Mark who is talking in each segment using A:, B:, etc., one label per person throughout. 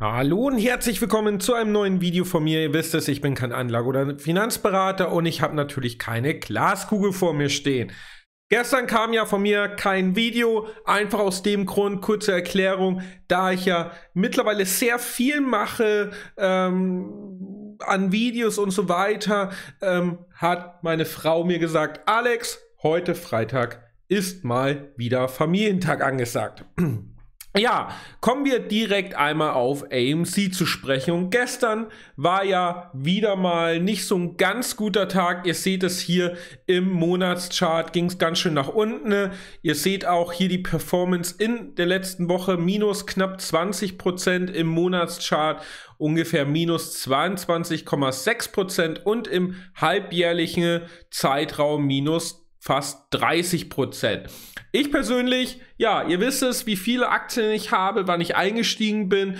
A: Hallo und herzlich willkommen zu einem neuen Video von mir. Ihr wisst es, ich bin kein Anlage- oder Finanzberater und ich habe natürlich keine Glaskugel vor mir stehen. Gestern kam ja von mir kein Video, einfach aus dem Grund, kurze Erklärung, da ich ja mittlerweile sehr viel mache ähm, an Videos und so weiter, ähm, hat meine Frau mir gesagt, Alex, heute Freitag ist mal wieder Familientag angesagt. Ja, kommen wir direkt einmal auf AMC zu sprechen. Und gestern war ja wieder mal nicht so ein ganz guter Tag. Ihr seht es hier im Monatschart, ging es ganz schön nach unten. Ihr seht auch hier die Performance in der letzten Woche, minus knapp 20% Prozent im Monatschart, ungefähr minus 22,6% Prozent und im halbjährlichen Zeitraum minus fast 30 Prozent. Ich persönlich, ja, ihr wisst es, wie viele Aktien ich habe, wann ich eingestiegen bin.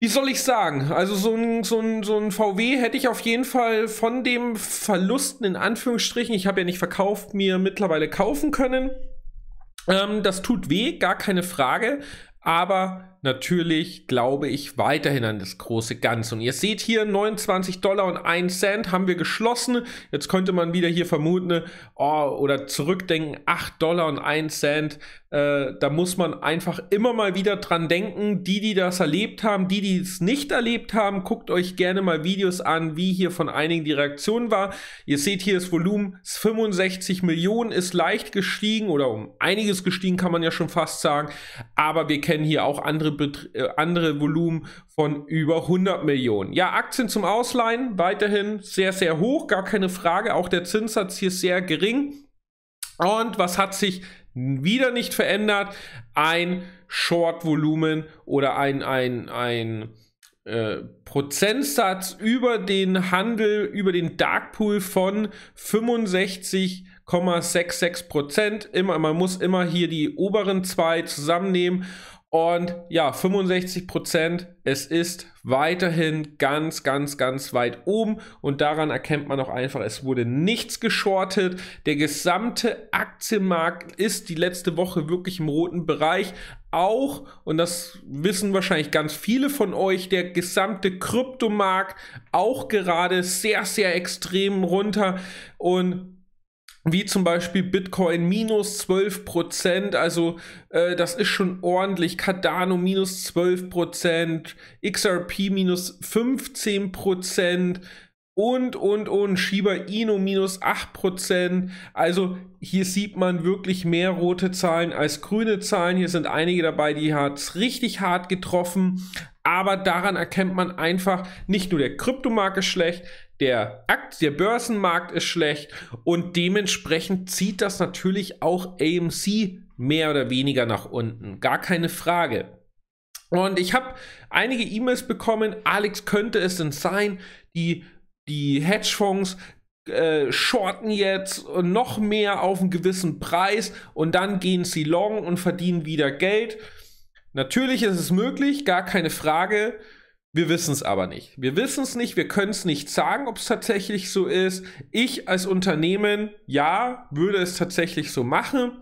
A: Wie soll ich sagen? Also so ein, so, ein, so ein VW hätte ich auf jeden Fall von dem Verlusten in Anführungsstrichen, ich habe ja nicht verkauft, mir mittlerweile kaufen können. Ähm, das tut weh, gar keine Frage. Aber natürlich glaube ich weiterhin an das große Ganze. Und ihr seht hier 29 Dollar und 1 Cent haben wir geschlossen. Jetzt könnte man wieder hier vermuten oh, oder zurückdenken, 8 Dollar und 1 Cent. Äh, da muss man einfach immer mal wieder dran denken. Die, die das erlebt haben, die, die es nicht erlebt haben, guckt euch gerne mal Videos an, wie hier von einigen die Reaktion war. Ihr seht hier das Volumen 65 Millionen ist leicht gestiegen oder um einiges gestiegen, kann man ja schon fast sagen. Aber wir kennen hier auch andere andere, Bet äh, andere Volumen von über 100 Millionen. Ja, Aktien zum Ausleihen weiterhin sehr, sehr hoch, gar keine Frage. Auch der Zinssatz hier sehr gering. Und was hat sich wieder nicht verändert? Ein Short-Volumen oder ein, ein, ein äh, Prozentsatz über den Handel, über den Dark Pool von 65 0,66 Prozent. Immer, man muss immer hier die oberen zwei zusammennehmen und ja, 65 Prozent, es ist weiterhin ganz, ganz, ganz weit oben. Und daran erkennt man auch einfach, es wurde nichts geschortet. Der gesamte Aktienmarkt ist die letzte Woche wirklich im roten Bereich. Auch, und das wissen wahrscheinlich ganz viele von euch, der gesamte Kryptomarkt auch gerade sehr, sehr extrem runter. Und wie zum Beispiel Bitcoin minus 12%, also äh, das ist schon ordentlich, Cardano minus 12%, XRP minus 15% und, und, und, Shiba Inu minus 8%. Also hier sieht man wirklich mehr rote Zahlen als grüne Zahlen. Hier sind einige dabei, die hat es richtig hart getroffen. Aber daran erkennt man einfach, nicht nur der Kryptomarkt ist schlecht, der Akt, der Börsenmarkt ist schlecht und dementsprechend zieht das natürlich auch AMC mehr oder weniger nach unten. Gar keine Frage. Und ich habe einige E-Mails bekommen, Alex könnte es denn sein, die, die Hedgefonds äh, shorten jetzt noch mehr auf einen gewissen Preis und dann gehen sie long und verdienen wieder Geld. Natürlich ist es möglich, gar keine Frage. Wir wissen es aber nicht. Wir wissen es nicht, wir können es nicht sagen, ob es tatsächlich so ist. Ich als Unternehmen, ja, würde es tatsächlich so machen.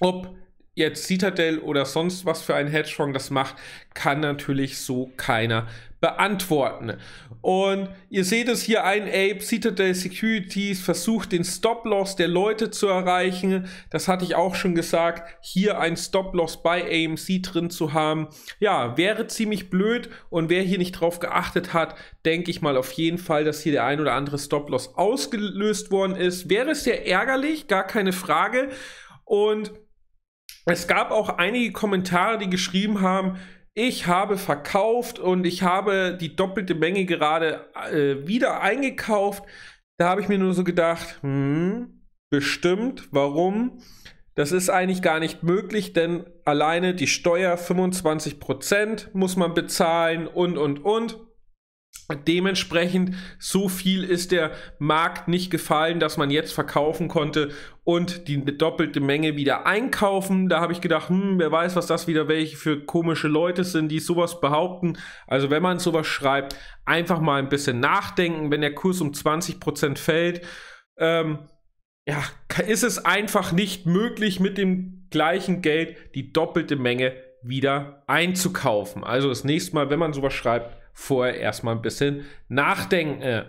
A: Ob jetzt Citadel oder sonst was für ein Hedgefonds das macht, kann natürlich so keiner beantworten. Und ihr seht es hier, ein Ape Citadel Securities versucht den Stop-Loss der Leute zu erreichen. Das hatte ich auch schon gesagt, hier ein Stop-Loss bei AMC drin zu haben. Ja, wäre ziemlich blöd und wer hier nicht drauf geachtet hat, denke ich mal auf jeden Fall, dass hier der ein oder andere Stop-Loss ausgelöst worden ist. Wäre es sehr ärgerlich, gar keine Frage. Und es gab auch einige Kommentare, die geschrieben haben, ich habe verkauft und ich habe die doppelte Menge gerade äh, wieder eingekauft. Da habe ich mir nur so gedacht, hm, bestimmt, warum? Das ist eigentlich gar nicht möglich, denn alleine die Steuer 25% muss man bezahlen und, und, und. Dementsprechend so viel ist der Markt nicht gefallen, dass man jetzt verkaufen konnte und die doppelte Menge wieder einkaufen. Da habe ich gedacht, hm, wer weiß, was das wieder welche für komische Leute sind, die sowas behaupten. Also wenn man sowas schreibt, einfach mal ein bisschen nachdenken, wenn der Kurs um 20% fällt. Ähm, ja, ist es einfach nicht möglich, mit dem gleichen Geld die doppelte Menge wieder einzukaufen. Also das nächste Mal, wenn man sowas schreibt, vorher erstmal ein bisschen nachdenken.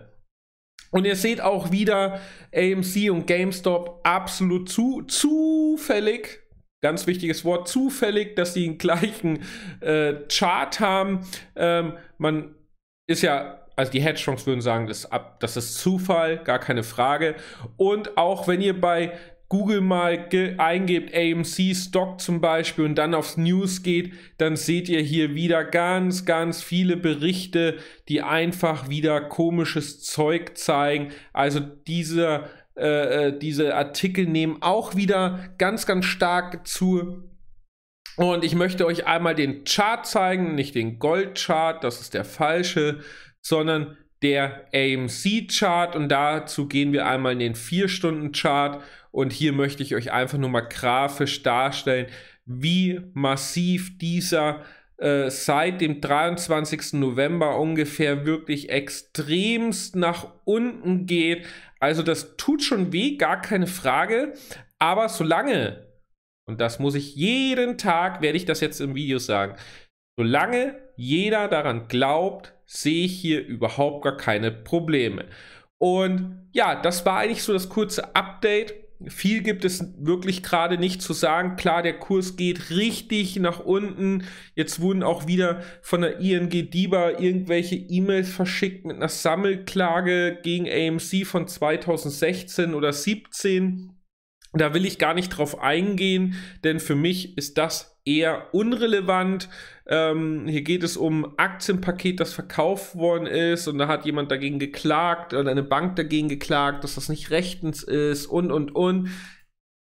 A: Und ihr seht auch wieder AMC und GameStop absolut zu, zufällig, ganz wichtiges Wort, zufällig, dass sie den gleichen äh, Chart haben. Ähm, man ist ja, also die Hedgefonds würden sagen, das, ab, das ist Zufall, gar keine Frage. Und auch wenn ihr bei Google mal eingebt AMC Stock zum Beispiel und dann aufs News geht, dann seht ihr hier wieder ganz, ganz viele Berichte, die einfach wieder komisches Zeug zeigen. Also diese, äh, äh, diese Artikel nehmen auch wieder ganz, ganz stark zu. Und ich möchte euch einmal den Chart zeigen, nicht den Goldchart, das ist der falsche, sondern der AMC-Chart und dazu gehen wir einmal in den 4-Stunden-Chart und hier möchte ich euch einfach nur mal grafisch darstellen, wie massiv dieser äh, seit dem 23. November ungefähr wirklich extremst nach unten geht. Also das tut schon weh, gar keine Frage. Aber solange, und das muss ich jeden Tag, werde ich das jetzt im Video sagen, solange jeder daran glaubt, sehe ich hier überhaupt gar keine Probleme. Und ja, das war eigentlich so das kurze Update viel gibt es wirklich gerade nicht zu sagen. Klar, der Kurs geht richtig nach unten. Jetzt wurden auch wieder von der ING DIBA irgendwelche E-Mails verschickt mit einer Sammelklage gegen AMC von 2016 oder 17. Da will ich gar nicht drauf eingehen, denn für mich ist das eher unrelevant. Ähm, hier geht es um Aktienpaket, das verkauft worden ist und da hat jemand dagegen geklagt und eine Bank dagegen geklagt, dass das nicht rechtens ist und und und.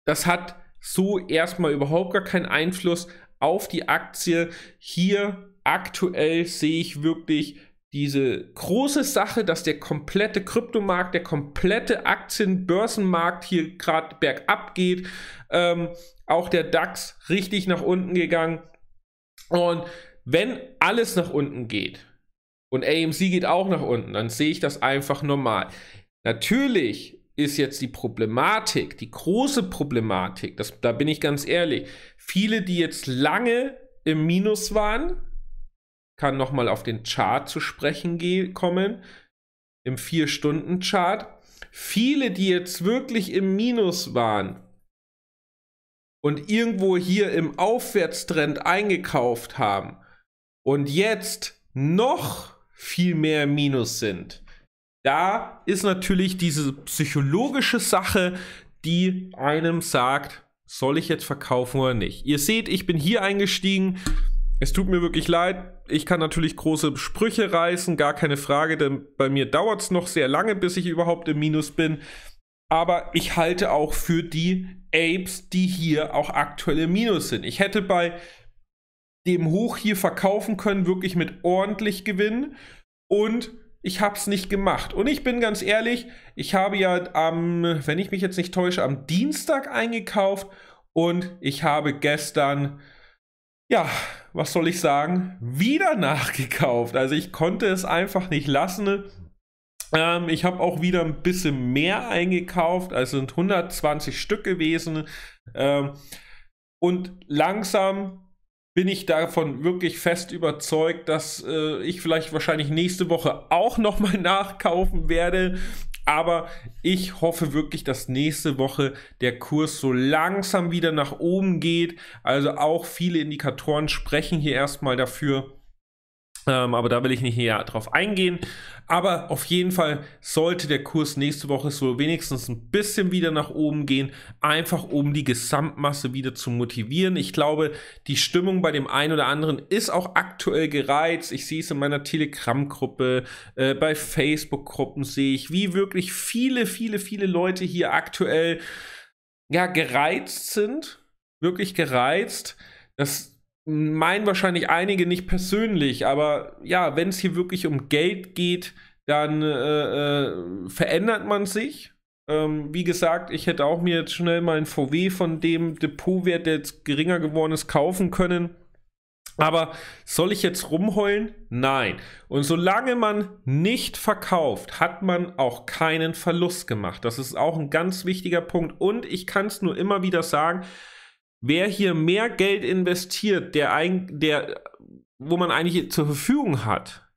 A: Das hat so erstmal überhaupt gar keinen Einfluss auf die Aktie. Hier aktuell sehe ich wirklich diese große Sache, dass der komplette Kryptomarkt, der komplette Aktienbörsenmarkt hier gerade bergab geht, ähm, auch der DAX richtig nach unten gegangen. Und wenn alles nach unten geht und AMC geht auch nach unten, dann sehe ich das einfach normal. Natürlich ist jetzt die Problematik, die große Problematik, das, da bin ich ganz ehrlich, viele, die jetzt lange im Minus waren, kann nochmal auf den Chart zu sprechen kommen, im 4-Stunden-Chart. Viele, die jetzt wirklich im Minus waren und irgendwo hier im Aufwärtstrend eingekauft haben und jetzt noch viel mehr Minus sind, da ist natürlich diese psychologische Sache, die einem sagt, soll ich jetzt verkaufen oder nicht. Ihr seht, ich bin hier eingestiegen, es tut mir wirklich leid. Ich kann natürlich große Sprüche reißen, gar keine Frage, denn bei mir dauert es noch sehr lange, bis ich überhaupt im Minus bin. Aber ich halte auch für die Apes, die hier auch aktuell im Minus sind. Ich hätte bei dem Hoch hier verkaufen können, wirklich mit ordentlich Gewinn. Und ich habe es nicht gemacht. Und ich bin ganz ehrlich, ich habe ja am, wenn ich mich jetzt nicht täusche, am Dienstag eingekauft und ich habe gestern ja, was soll ich sagen, wieder nachgekauft. Also ich konnte es einfach nicht lassen. Ähm, ich habe auch wieder ein bisschen mehr eingekauft. Also sind 120 Stück gewesen. Ähm, und langsam bin ich davon wirklich fest überzeugt, dass äh, ich vielleicht wahrscheinlich nächste Woche auch nochmal nachkaufen werde. Aber ich hoffe wirklich, dass nächste Woche der Kurs so langsam wieder nach oben geht. Also auch viele Indikatoren sprechen hier erstmal dafür ähm, aber da will ich nicht näher drauf eingehen. Aber auf jeden Fall sollte der Kurs nächste Woche so wenigstens ein bisschen wieder nach oben gehen, einfach um die Gesamtmasse wieder zu motivieren. Ich glaube, die Stimmung bei dem einen oder anderen ist auch aktuell gereizt. Ich sehe es in meiner Telegram-Gruppe, äh, bei Facebook-Gruppen sehe ich, wie wirklich viele, viele, viele Leute hier aktuell ja gereizt sind, wirklich gereizt. Das meinen wahrscheinlich einige nicht persönlich, aber ja, wenn es hier wirklich um Geld geht, dann äh, äh, verändert man sich. Ähm, wie gesagt, ich hätte auch mir jetzt schnell mal ein VW von dem Depotwert, der jetzt geringer geworden ist, kaufen können. Aber soll ich jetzt rumheulen? Nein. Und solange man nicht verkauft, hat man auch keinen Verlust gemacht. Das ist auch ein ganz wichtiger Punkt. Und ich kann es nur immer wieder sagen, wer hier mehr Geld investiert, der, ein, der, wo man eigentlich zur Verfügung hat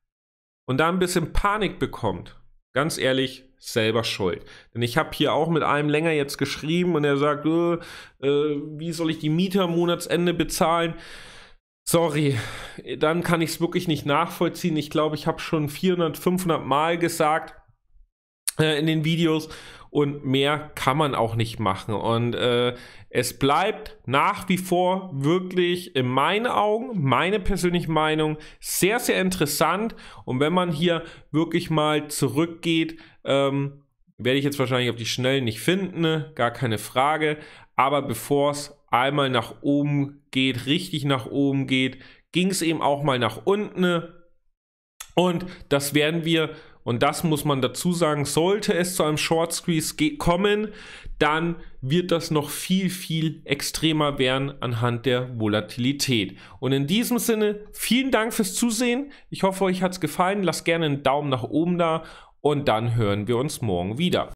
A: und da ein bisschen Panik bekommt, ganz ehrlich, selber schuld. Denn ich habe hier auch mit einem länger jetzt geschrieben und er sagt, äh, äh wie soll ich die Mieter Monatsende bezahlen? Sorry, dann kann ich es wirklich nicht nachvollziehen. Ich glaube, ich habe schon 400, 500 Mal gesagt äh, in den Videos und mehr kann man auch nicht machen. Und äh, es bleibt nach wie vor wirklich in meinen Augen, meine persönliche Meinung, sehr, sehr interessant. Und wenn man hier wirklich mal zurückgeht, ähm, werde ich jetzt wahrscheinlich auf die Schnellen nicht finden, ne? gar keine Frage. Aber bevor es einmal nach oben geht, richtig nach oben geht, ging es eben auch mal nach unten. Ne? Und das werden wir, und das muss man dazu sagen, sollte es zu einem Short Squeeze kommen, dann wird das noch viel, viel extremer werden anhand der Volatilität. Und in diesem Sinne, vielen Dank fürs Zusehen. Ich hoffe, euch hat es gefallen. Lasst gerne einen Daumen nach oben da und dann hören wir uns morgen wieder.